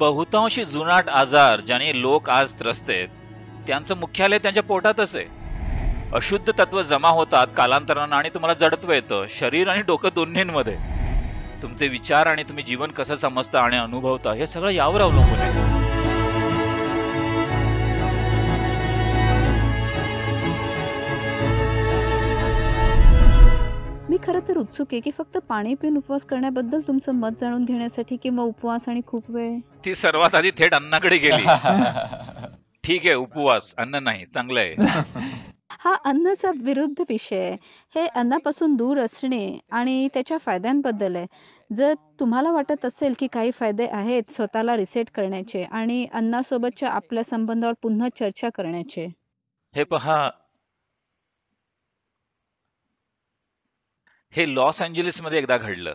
बहुतांशी जुनाट आजार ज्याने लोक आज त्रस्त आहेत त्यांचं मुख्यालय त्यांच्या पोटातच आहे अशुद्ध तत्व जमा होतात कालांतरानं आणि तुम्हाला जडत्व येतं शरीर आणि डोकं दोन्हींमध्ये तुमचे विचार आणि तुम्ही जीवन कसं समजता आणि अनुभवता हे सगळं यावर अवलंबून आहे खरं तर उत्सुक आहे की फक्त पाणी पिऊन उपवास करण्याबद्दल तुमचं मत जाणून घेण्यासाठी किंवा उपवास आणि खूप वेळ ती सर्वात आधी थेट अन्नाकडे गेली ठीक आहे उपवास अन्न नाही चांगलं आहे हा अन्नाचा विरुद्ध विषय हे अन्नापासून दूर असणे आणि त्याच्या फायद्यांबद्दल आहे जर तुम्हाला वाटत असेल की काही फायदे आहेत स्वतःला रिसेट करण्याचे आणि अन्नासोबतच्या आपल्या संबंधावर पुन्हा चर्चा करण्याचे हे पहा हे लॉस मध्ये एकदा घडलं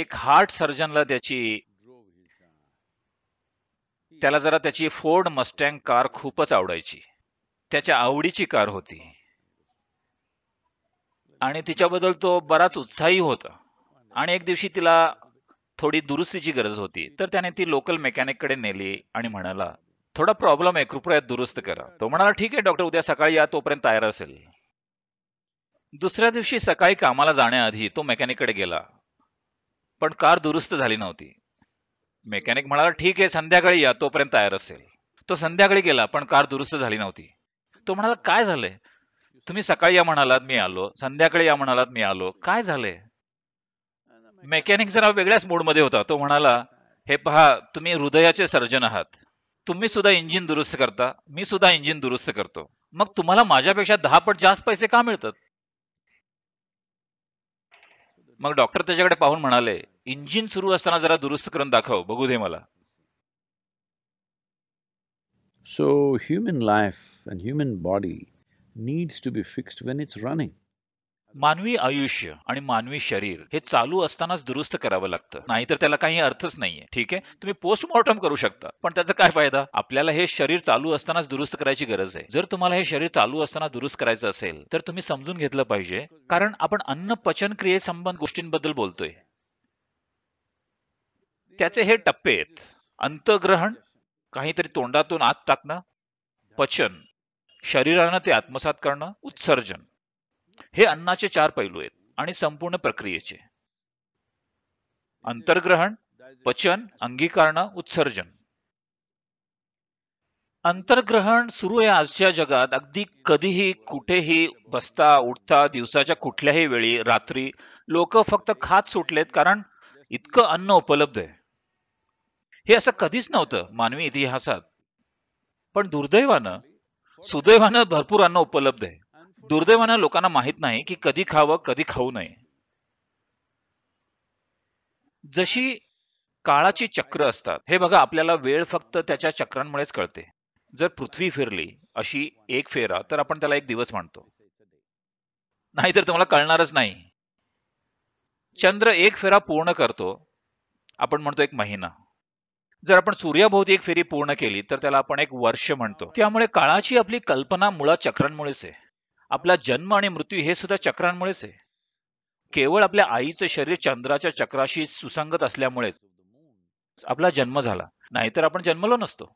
एक हार्ट सर्जनला त्याची त्याला जरा त्याची फोर्ड मस्टँग कार खूपच आवडायची त्याच्या आवडीची कार होती आणि तिच्याबद्दल तो बराच उत्साही होता आणि एक दिवशी तिला थोडी दुरुस्तीची गरज होती तर त्याने ती लोकल मेकॅनिक कडे नेली आणि म्हणाला थोडा प्रॉब्लेम आहे कृपया दुरुस्त करा तो म्हणाला ठीक आहे डॉक्टर उद्या सकाळी या तोपर्यंत तयार असेल दुसऱ्या दिवशी सकाळी कामाला जाण्याआधी तो मेकॅनिककडे गेला पण कार दुरुस्त झाली नव्हती मेकॅनिक म्हणाला ठीक आहे संध्याकाळी या तोपर्यंत तयार असेल तो संध्याकाळी गेला पण कार दुरुस्त झाली नव्हती तो म्हणाला काय झालंय तुम्ही सकाळी या म्हणालात मी आलो संध्याकाळी या म्हणालात मी आलो काय झालंय मेकॅनिक जरा वेगळ्याच मोडमध्ये होता तो म्हणाला हे पहा तुम्ही हृदयाचे सर्जन आहात तुम्ही सुद्धा इंजिन दुरुस्त करता मी सुद्धा इंजिन दुरुस्त करतो मग तुम्हाला माझ्यापेक्षा दहा पट जास्त पैसे का मिळतात मग डॉक्टर त्याच्याकडे पाहून म्हणाले इंजिन सुरू असताना जरा दुरुस्त करून दाखव बघू दे मला so human life and human body needs to be fixed when it's running मानवी आयुष्य आणि मानवी शरीर हे चालू असतानाच दुरुस्त करावं लागतं नाहीतर त्याला काही अर्थच नाहीये ठीक आहे तुम्ही पोस्टमॉर्टम करू शकता पण त्याचा काय फायदा आपल्याला हे शरीर चालू असतानाच दुरुस्त करायची गरज आहे जर तुम्हाला हे शरीर चालू असताना दुरुस्त करायचं असेल तर तुम्ही समजून घेतलं पाहिजे कारण आपण अन्न पचन क्रियेसंबंध गोष्टींबद्दल बोलतोय त्याचे हे टप्पे अंतग्रहण काहीतरी तोंडातून आत टाकणं पचन शरीरानं ते आत्मसात करणं उत्सर्जन हे अन्नाचे चार पैलू आहेत आणि संपूर्ण प्रक्रियेचे अंतर्ग्रहण पचन अंगीकारण उत्सर्जन अंतर्ग्रहण सुरू आहे आजच्या जगात अगदी कधीही कुठेही बसता उठता दिवसाच्या कुठल्याही वेळी रात्री लोक फक्त खात सुटलेत कारण इतकं अन्न उपलब्ध आहे हे असं कधीच नव्हतं मानवी इतिहासात पण दुर्दैवानं सुदैवानं भरपूर अन्न उपलब्ध आहे दुर्दैवानं लोकांना माहीत नाही की कधी खावं कधी खाऊ नये जशी काळाची चक्र असतात हे बघा आपल्याला वेळ फक्त त्याच्या चक्रांमुळेच कळते जर पृथ्वी फिरली अशी एक फेरा तर आपण त्याला एक दिवस म्हणतो नाहीतर तुम्हाला कळणारच नाही चंद्र एक फेरा पूर्ण करतो आपण म्हणतो एक महिना जर आपण सूर्याभोवती एक फेरी पूर्ण केली तर त्याला आपण एक वर्ष म्हणतो त्यामुळे काळाची आपली कल्पना मुळात चक्रांमुळेच आहे आपला जन्म आणि मृत्यू हे सुद्धा चक्रांमुळेच आहे केवळ आपल्या आईचं शरीर चंद्राच्या चक्राशी सुसंगत असल्यामुळेच आपला जन्म झाला नाहीतर आपण जन्मलो नसतो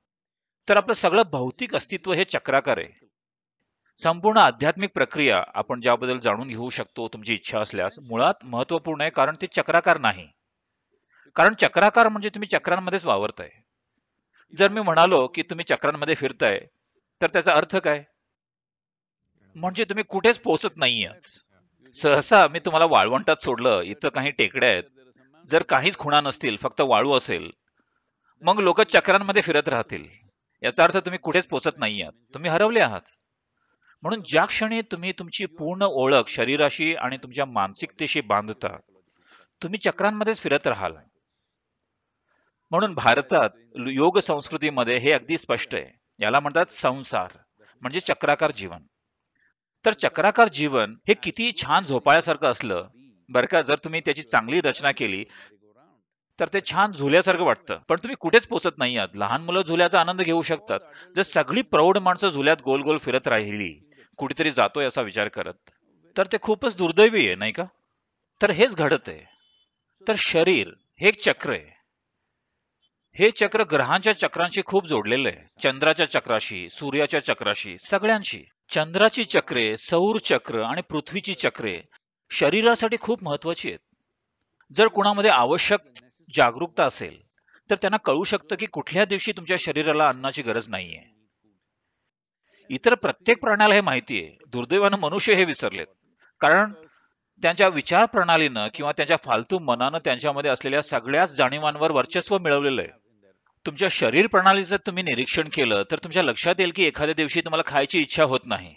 तर आपलं सगळं भौतिक अस्तित्व हे चक्राकार आहे संपूर्ण आध्यात्मिक प्रक्रिया आपण ज्याबद्दल जाणून घेऊ शकतो तुमची इच्छा असल्यास मुळात महत्वपूर्ण आहे कारण ते चक्राकार नाही कारण चक्राकार म्हणजे तुम्ही चक्रांमध्येच वावरताय जर मी म्हणालो की तुम्ही चक्रांमध्ये फिरताय तर त्याचा अर्थ काय म्हणजे तुम्ही कुठेच पोहोचत नाहीये सहसा मी तुम्हाला वाळवंटात सोडलं इथं काही टेकड्या आहेत जर काहीच खुणा नसतील फक्त वाळू असेल मग लोक चक्रांमध्ये फिरत राहतील याचा अर्थ तुम्ही कुठेच पोचत नाही आहात तुम्ही हरवले आहात म्हणून ज्या क्षणी तुम्ही तुमची पूर्ण ओळख शरीराशी आणि तुमच्या मानसिकतेशी बांधता तुम्ही चक्रांमध्येच फिरत राहाल म्हणून भारतात योग संस्कृतीमध्ये हे अगदी स्पष्ट आहे याला म्हणतात संसार म्हणजे चक्राकार जीवन तर चक्राकार जीवन हे किती छान झोपाळ्यासारखं असलं बरं का जर तुम्ही त्याची चांगली रचना केली तर ते छान झुल्यासारखं वाटतं पण तुम्ही कुठेच पोचत नाही आहात लहान मुलं झुल्याचा आनंद घेऊ शकतात जर सगळी प्रौढ माणसं झुल्यात गोल गोल फिरत राहिली कुठेतरी जातोय असा विचार करत तर ते खूपच दुर्दैवी आहे नाही का तर हेच घडत आहे तर शरीर हे एक चक्र आहे हे चक्र ग्रहांच्या चक्रांशी खूप जोडलेलं आहे चंद्राच्या चक्राशी सूर्याच्या चक्राशी सगळ्यांशी चंद्राची चक्रे सौर चक्र आणि पृथ्वीची चक्रे शरीरासाठी खूप महत्वाची आहेत जर कुणामध्ये आवश्यक जागरूकता असेल तर त्यांना कळू शकतं की कुठल्या दिवशी तुमच्या शरीराला अन्नाची गरज नाहीये इतर प्रत्येक प्राण्याला हे माहिती आहे दुर्दैवानं मनुष्य हे विसरलेत कारण त्यांच्या विचार प्रणालीनं किंवा त्यांच्या फालतू मनानं त्यांच्यामध्ये असलेल्या सगळ्याच जाणीवांवर वर्चस्व मिळवलेलं आहे तुमच्या शरीर प्रणालीचं तुम्ही निरीक्षण केलं तर तुमच्या लक्षात येईल की एखाद्या दिवशी तुम्हाला खायची इच्छा होत नाही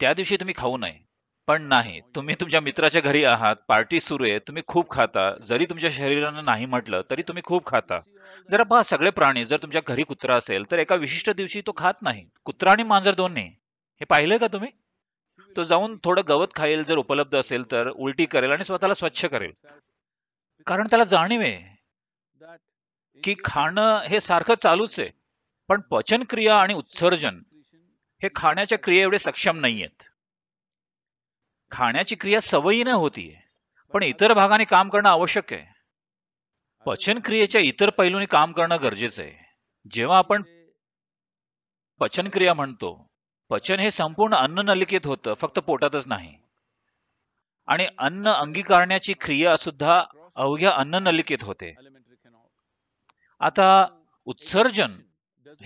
त्या दिवशी तुम्ही खाऊ नये पण नाही तुम्ही तुमच्या मित्राच्या घरी आहात पार्टी सुरू आहे तुम्ही खूप खाता जरी तुमच्या शरीरानं नाही म्हटलं तरी तुम्ही खूप खाता जरा पहा सगळे प्राणी जर तुमच्या घरी कुत्रा असेल तर एका विशिष्ट दिवशी तो खात नाही कुत्रा आणि मांजर दोन्ही हे पाहिलंय का तुम्ही तो जाऊन थोडं गवत खाईल जर उपलब्ध असेल तर उलटी करेल आणि स्वतःला स्वच्छ करेल कारण त्याला जाणीव आहे की खाणं हे सारखं चालूच आहे पण पचनक्रिया आणि उत्सर्जन हे खाण्याच्या क्रिये एवढे सक्षम नाहीयेत खाण्याची क्रिया सवयीनं होतीये पण इतर भागाने काम करणं आवश्यक आहे पचनक्रियेच्या इतर पैलूंनी काम करणं गरजेचं आहे जेव्हा आपण पचनक्रिया म्हणतो पचन हे संपूर्ण अन्न नलिकेत होतं फक्त पोटातच नाही आणि अन्न अंगीकारण्याची क्रिया सुद्धा अवघ्या अन्न नलिकेत होते आता उत्सर्जन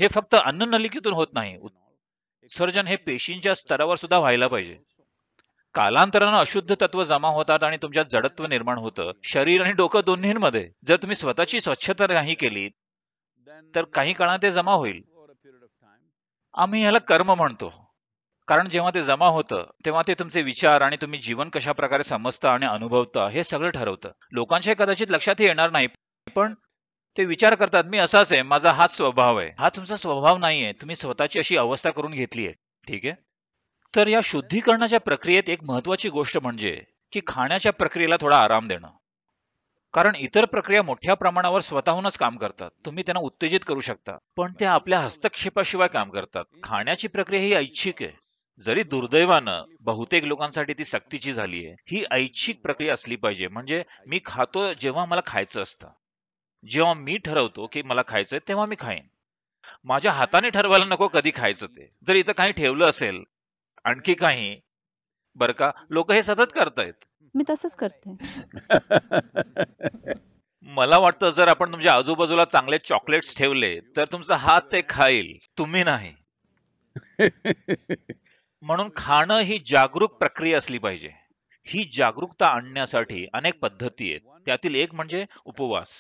हे फक्त अन्न नलिकेतून होत नाही उत्सर्जन हे पेशींच्या स्तरावर सुद्धा व्हायला पाहिजे कालांतरानं अशुद्ध तत्व जमा होतात आणि तुमच्यात जडत्व निर्माण होतं शरीर आणि डोकं दोन्हींमध्ये जर तुम्ही स्वतःची स्वच्छता नाही केली तर काही काळात ते जमा होईल आम्ही याला कर्म म्हणतो कारण जेव्हा ते जमा होतं तेव्हा ते तुमचे विचार आणि तुम्ही जीवन कशा प्रकारे समजता आणि अनुभवता हे सगळं ठरवतं लोकांच्या कदाचित लक्षात येणार नाही पण ते विचार करतात मी असाच आहे माझा हाच स्वभाव आहे हा तुमचा स्वभाव नाही आहे तुम्ही स्वतःची अशी अवस्था करून घेतली आहे ठीक आहे तर या शुद्धीकरणाच्या प्रक्रियेत एक महत्वाची गोष्ट म्हणजे की खाण्याच्या प्रक्रियेला थोडा आराम देणं कारण इतर प्रक्रिया मोठ्या प्रमाणावर स्वतःहूनच काम करतात तुम्ही त्यांना उत्तेजित करू शकता पण त्या आपल्या हस्तक्षेपाशिवाय काम करतात खाण्याची प्रक्रिया ही ऐच्छिक आहे जरी दुर्दैवानं बहुतेक लोकांसाठी ती सक्तीची झाली आहे ही ऐच्छिक प्रक्रिया असली पाहिजे म्हणजे मी खातो जेव्हा मला खायचं असतं जेव्हा मी ठरवतो की मला खायचंय तेव्हा मी खाईन माझ्या हाताने ठरवायला नको कधी खायचं ते जर इथं काही ठेवलं असेल आणखी काही बर का लोक हे सतत करतायत मी तसंच करते मला वाटतं जर आपण तुमच्या आजूबाजूला चांगले चॉकलेट्स ठेवले तर तुमचा हात ते खाईल तुम्ही नाही म्हणून खाणं ही जागरूक प्रक्रिया असली पाहिजे ही जागरूकता आणण्यासाठी अनेक पद्धती आहेत त्यातील एक म्हणजे उपवास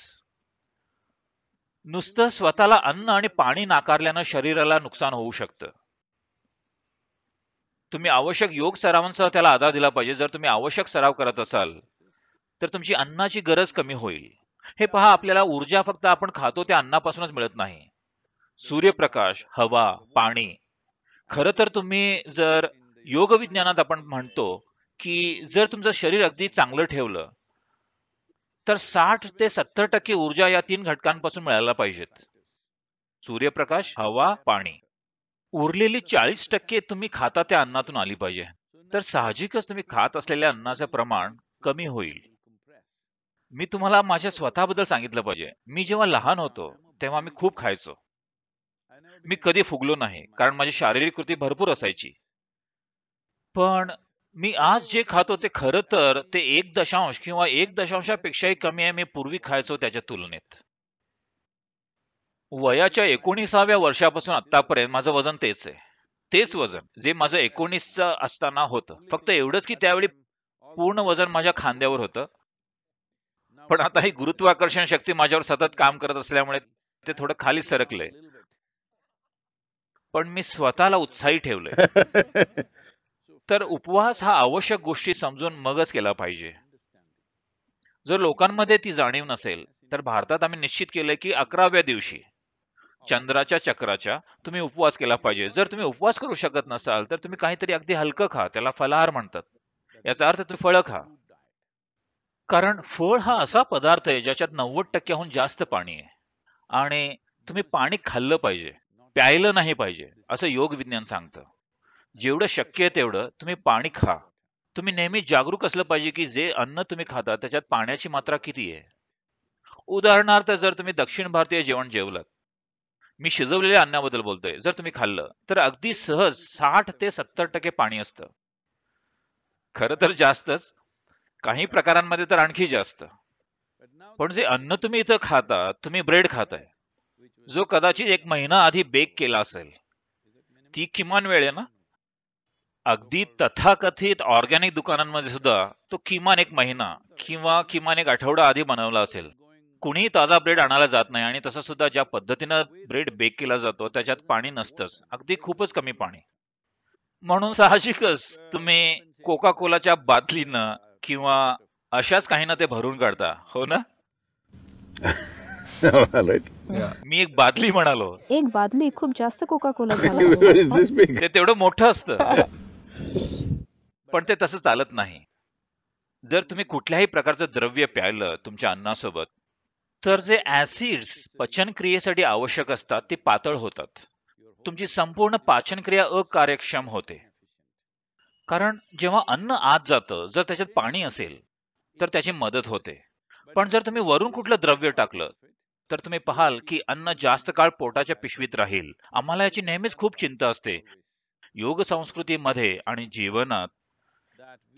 नुसतं स्वतःला अन्न आणि पाणी नाकारल्यानं शरीराला नुकसान होऊ शकतं तुम्ही आवश्यक योग सरावांचा त्याला आधार दिला पाहिजे जर तुम्ही आवश्यक सराव करत असाल तर तुमची अन्नाची गरज कमी होईल हे पहा आपल्याला ऊर्जा फक्त आपण खातो त्या अन्नापासूनच मिळत नाही सूर्यप्रकाश हवा पाणी खरं तर तुम्ही जर योगविज्ञानात आपण म्हणतो की जर तुमचं शरीर अगदी चांगलं ठेवलं तर साठ ते सत्तर टक्के ऊर्जा या तीन घटकांपासून मिळायला पाहिजेत सूर्यप्रकाश हवा पाणी उरलेली चाळीस टक्के तुम्ही खाता त्या अन्नातून आली पाहिजे तर साहजिकच तुम्ही खात असलेल्या अन्नाचं प्रमाण कमी होईल मी तुम्हाला माझ्या स्वतःबद्दल सांगितलं पाहिजे मी जेव्हा लहान होतो तेव्हा मी खूप खायचो मी कधी फुगलो नाही कारण माझी शारीरिक कृती भरपूर असायची पण मी आज जे खातो ते खरं तर ते एक दशांश किंवा एक दशांशापेक्षाही कमी आहे मी पूर्वी खायचो त्याच्या तुलनेत वयाच्या एकोणीसाव्या वर्षापासून आतापर्यंत माझं वजन तेच आहे तेच वजन जे माझं एकोणीस असताना होतं फक्त एवढंच की त्यावेळी पूर्ण वजन माझ्या खांद्यावर होतं पण आता ही गुरुत्वाकर्षण शक्ती माझ्यावर सतत काम करत असल्यामुळे ते थोडं खाली सरकलंय पण मी स्वतःला उत्साही ठेवलंय तर उपवास हा आवश्यक गोष्टी समजून मगच केला पाहिजे जर लोकांमध्ये ती जाणीव नसेल तर भारतात आम्ही निश्चित केले की अकराव्या दिवशी चंद्राच्या चक्राच्या तुम्ही उपवास केला पाहिजे जर तुम्ही उपवास करू शकत नसाल तर तुम्ही काहीतरी अगदी हलकं खा त्याला फलाहार म्हणतात याचा अर्थ तुम्ही फळं खा कारण फळ हा असा पदार्थ आहे ज्याच्यात नव्वद टक्क्याहून जास्त पाणी आहे आणि तुम्ही पाणी खाल्लं पाहिजे प्यायलं नाही पाहिजे असं योग विज्ञान सांगतं जेवढं शक्य आहे तेवढं तुम्ही पाणी खा तुम्ही नेहमी जागरूक असलं पाहिजे की जे अन्न तुम्ही खाता त्याच्यात पाण्याची मात्रा किती आहे उदाहरणार्थ जर तुम्ही दक्षिण भारतीय जेवण जेवलं मी शिजवलेल्या अन्नाबद्दल बोलतोय जर तुम्ही खाल्लं तर अगदी सहज साठ ते सत्तर टक्के पाणी असतं खर तर जास्तच काही प्रकारांमध्ये तर आणखी जास्त पण जे अन्न तुम्ही इथं खाता तुम्ही ब्रेड खाताय जो कदाचित एक महिना आधी बेक केला असेल ती किमान वेळ आहे ना अगदी तथाकथित ऑर्गॅनिक दुकानांमध्ये सुद्धा तो किमान एक महिना किंवा किमान एक आठवडा आधी बनवला असेल कुणीही ताजा ब्रेड आणायला जात नाही आणि तसं सुद्धा ज्या पद्धतीनं ब्रेड बेक केला जातो त्याच्यात पाणी नसतंच अगदी खूपच कमी पाणी म्हणून साहजिकच तुम्ही कोका कोलाच्या बादलीनं किंवा अशाच काही ना ते भरून काढता हो ना मी एक बादली म्हणालो एक बादली खूप जास्त कोका कोला ते तेवढं मोठं असतं पण ते तसं चालत नाही जर तुम्ही कुठल्याही प्रकारचं द्रव्य प्यायलं तुमच्या अन्नासोबत तर जे ऍसिड्स पचनक्रियेसाठी आवश्यक असतात ते पातळ होतात तुमची संपूर्ण पाचनक्रिया अकार्यक्षम होते कारण जेव्हा अन्न आत जातं जर त्याच्यात पाणी असेल तर त्याची मदत होते पण जर तुम्ही वरून कुठलं द्रव्य टाकलं तर तुम्ही पाहाल की अन्न जास्त काळ पोटाच्या पिशवीत राहील आम्हाला याची नेहमीच खूप चिंता असते योग संस्कृतीमध्ये आणि जीवनात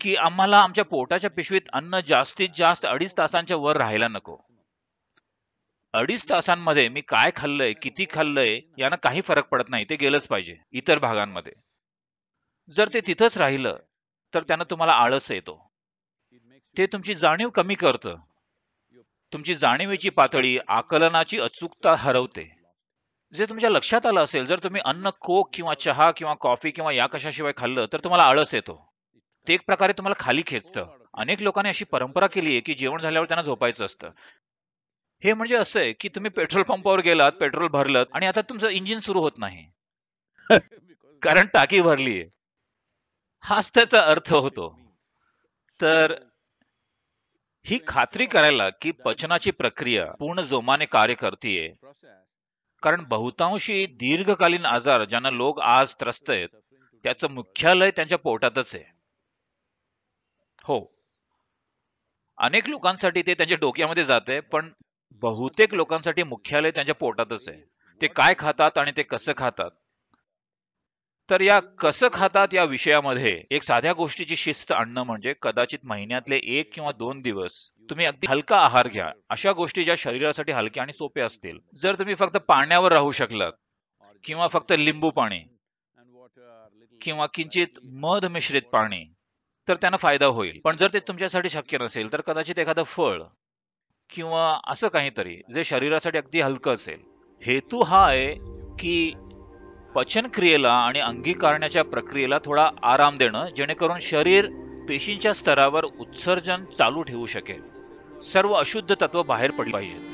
की आम्हाला आमच्या पोटाच्या पिशवीत अन्न जास्तीत जास्त अडीच तासांच्या वर राहायला नको अडीच तासांमध्ये मी काय खाल्लंय किती खाल्लंय यांना काही फरक पडत नाही ते गेलंच पाहिजे इतर भागांमध्ये जर ते तिथंच राहिलं तर त्यांना तुम्हाला आळस येतो ते तुमची जाणीव कमी करतं तुमची जाणीवेची पातळी आकलनाची अचूकता हरवते जे तुमच्या लक्षात आलं असेल जर तुम्ही अन्न कोक किंवा चहा किंवा कॉफी किंवा या कशाशिवाय खाल्लं तर तुम्हाला आळस येतो ते एक प्रकारे तुम्हाला खाली खेचतं अनेक लोकांनी अशी परंपरा केली आहे की जेवण झाल्यावर त्यांना झोपायचं असतं हे म्हणजे असं आहे की तुम्ही पेट्रोल पंपावर गेलात पेट्रोल भरलं आणि आता तुमचं इंजिन सुरू होत नाही कारण टाकी भरली आहे हाच त्याचा अर्थ होतो तर ही खात्री करायला की पचनाची प्रक्रिया पूर्ण जोमाने कार्य करतेय कारण बहुतांशी दीर्घकालीन आजार ज्यांना लोक आज त्रस्त आहेत त्याचं मुख्यालय त्यांच्या पोटातच आहे हो अनेक लोकांसाठी ते त्यांच्या डोक्यामध्ये जाते पण बहुतेक लोकांसाठी मुख्यालय त्यांच्या पोटातच आहे ते काय खातात आणि ते कसं खातात तर या कसं खातात या विषयामध्ये एक साध्या गोष्टीची शिस्त आणणं म्हणजे कदाचित महिन्यातले एक किंवा दोन दिवस तुम्ही अगदी हलका आहार घ्या अशा गोष्टी ज्या शरीरासाठी हलक्या आणि सोप्या असतील जर तुम्ही फक्त पाण्यावर राहू शकलात किंवा फक्त लिंबू पाणी किंवा किंचित मध मिश्रित पाणी तर त्यांना फायदा होईल पण जर ते तुमच्यासाठी शक्य नसेल तर कदाचित एखादं फळ किंवा असं काहीतरी जे शरीरासाठी अगदी हलकं असेल हेतू हा आहे की क्रियेला आणि अंगीकारण्याच्या प्रक्रियेला थोडा आराम देणं जेणेकरून शरीर पेशींच्या स्तरावर उत्सर्जन चालू ठेवू शकेल सर्व अशुद्ध तत्व बाहेर पडली पाहिजेत